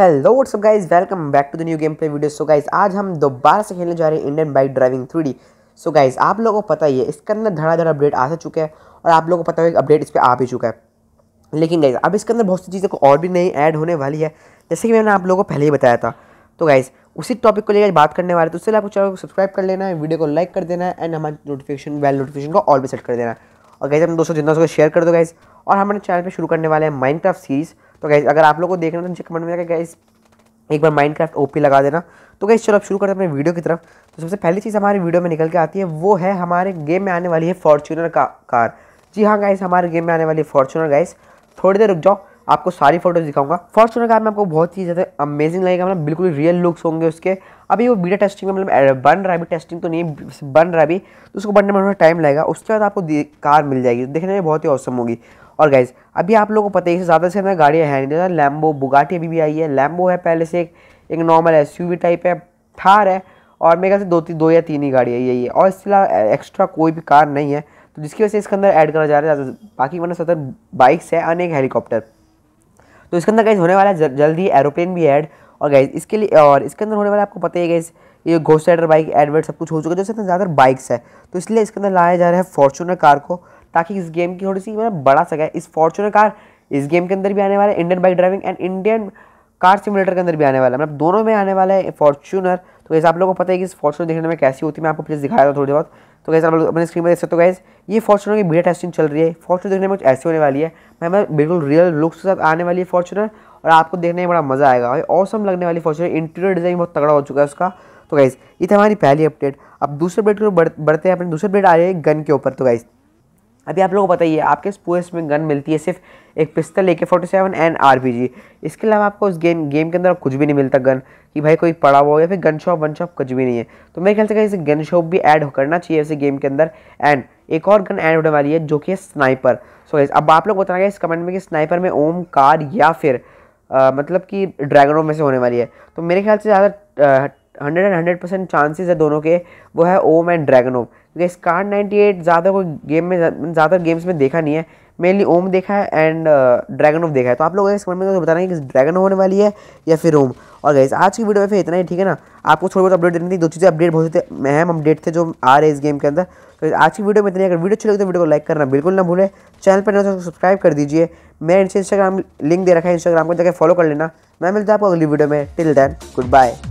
hello what's guys welcome back to the new game play video so guys आज हम दोबारा से खेलने जा रहे हैं Indian bike driving three so guys आप लोगों को पता ही है इसके अंदर धड़ाधड़ अपडेट आ चुका है और आप लोगों को पता है अपडेट इस पर आ भी चुका है लेकिन गाइज अब इसके अंदर बहुत सी चीज़ें को और भी नई ऐड होने वाली है जैसे कि मैंने आप लोगों को पहले ही बताया था तो गाइज उसी टॉपिक को लेकर बात करने वाले तो उससे आपको चैनल को सब्सक्राइब कर लेना है वीडियो को लाइक कर देना है एंड हमारे नोटिफिकेशन बेल नोटिफिकेशन को ऑल भी सेट कर देना है और गाइज हम दोस्तों जितना उसको शेयर कर दो गाइज और हमारे चैनल पर शुरू करने वाले हैं माइंड सीरीज़ तो गैस अगर आप लोग को देखना तो नीचे कमेंट में जाकर गैस एक बार माइंड क्राफ्ट ओपी लगा देना तो गैस चलो अब शुरू करते हैं अपने वीडियो की तरफ तो सबसे पहली चीज़ हमारी वीडियो में निकल के आती है वो है हमारे गेम में आने वाली है फॉर्चूनर का कार जी हाँ गाइस हमारे गेम में आने वाली है फॉर्चूनर गाइस थोड़ी देर रुक जाओ आपको सारी फोटोज दिखाऊंगा फॉर्चूनर कार में आपको बहुत ही ज़्यादा अमेजिंग लगेगा मतलब बिल्कुल रियल लुक्स होंगे उसके अभी वो बीटा टेस्टिंग में मतलब बन रहा है अभी टेस्टिंग तो नहीं बन रहा है अभी तो उसको बनने में थोड़ा टाइम लगेगा उसके बाद आपको कार मिल जाएगी तो देखने में बहुत ही औसम होगी और गाइज अभी आप लोगों को पता है ज़्यादा से ज़्यादा गाड़ियाँ हैं नहीं लैम्बो बुगाटी अभी भी आई है लैम्बो है पहले से एक एक नॉर्मल एस टाइप है थार है और मेरे ख्याल से दो तीन दो या तीन ही गाड़ियाँ यही है और इसके अलावा एक्स्ट्रा कोई भी कार नहीं है तो जिसकी वजह से इसके अंदर ऐड करना चाह रहे हैं बाकी मैंने सतर बाइक्स है अनेक हेलीकॉप्टर तो इसके अंदर गैस होने वाला है जल्दी एरोप्लेन भी ऐड और गैस इसके लिए और इसके अंदर होने वाला आपको पता ही गैस ये घोस्ट राइडर बाइक एडवर्ट सब कुछ हो चुका है जैसे ज़्यादातर बाइक्स है तो इसलिए इसके अंदर लाया जा रहा है फॉर्चूनर कार को ताकि इस गेम की थोड़ी सी मतलब बढ़ा सके इस फॉर्चुनर कार इस गेम के अंदर भी आने वाला है Indian bike driving and Indian car simulator के अंदर भी आने वाला है मतलब दोनों में आने वाला है फॉर्चूनर तो कैसे आप लोगों को पता है कि इस फॉर्चूनर देखने में कैसी होती है मैं आपको प्लीज़ दिखाया था थोड़ी बहुत तो कैसे आप लोग अपने स्क्रीन पर देख सकते हो गैस ये फॉर्चुनर की बीटा टेस्टिंग चल रही है फॉर्चुनर देखने में कुछ ऐसी होने वाली है मैं बिल्कुल रियल लुक्स के साथ आने वाली है फॉर्चुनर और आपको देखने में बड़ा मज़ा आएगा भाई ऑसम लगने वाली फॉर्चुनर इंटीरियर डिज़ाइन बहुत तगड़ा हो चुका है उसका तो गाइज़ ये थी हमारी पहली अपडेट अब दूसरे अपडेट को बढ़ते हैं अपने दूसरे अपडेट आ रही है गन के ऊपर तो गाइज़ अभी आप लोगों को बताइए आपके इस पूरे इसमें गन मिलती है सिर्फ एक pistol A K forty seven and R P G इसके अलावा आपको उस गेम गेम के अंदर कुछ भी नहीं मिलता गन कि भाई कोई पड़ा हुआ हो या फिर गन शॉप वन शॉप कुछ भी नहीं है तो मेरे ख्याल से से गन शॉप भी ऐड करना चाहिए ऐसे गेम के अंदर एंड एक और गन ऐड होने वाली है जो कि है स्नाइपर सो so, अब आप लोग बताना इस कमेंट में कि स्नाइपर में ओम कार या फिर आ, मतलब कि ड्रैगनों में से होने वाली है तो मेरे ख्याल से ज़्यादा hundred and hundred percent chances है दोनों के वो है ओम एंड ओम क्योंकि इस कार्ड नाइन्टी एट ज़्यादा कोई गेम में ज़्यादातर गेम्स में देखा नहीं है मेनली ओम देखा है एंड ड्रैगन ओम देखा है तो आप लोग इस कमेंट में तो बताना है कि ड्रैगन होने वाली है या फिर ओम और गैस आज की वीडियो में फिर इतना ही ठीक है ना आपको थोड़ी बहुत अपडेट देनी थी दो चीज़ें अपडेट बहुत थे अहम अपडेट थे जो आ रहे हैं इस गेम के अंदर तो आज की वीडियो में इतनी अगर वीडियो अच्छी लगे तो वीडियो को लाइक करना बिल्कुल ना भूलें चैनल पर ना सब्सक्राइब तो कर दीजिए मैं इनसे इंस्टाग्राम लिंक दे रखा है इंस्टाग्राम को जाकर फॉलो कर लेना मैं मिलता हूँ आपको अगली वीडियो में टिल दैन गुड बाय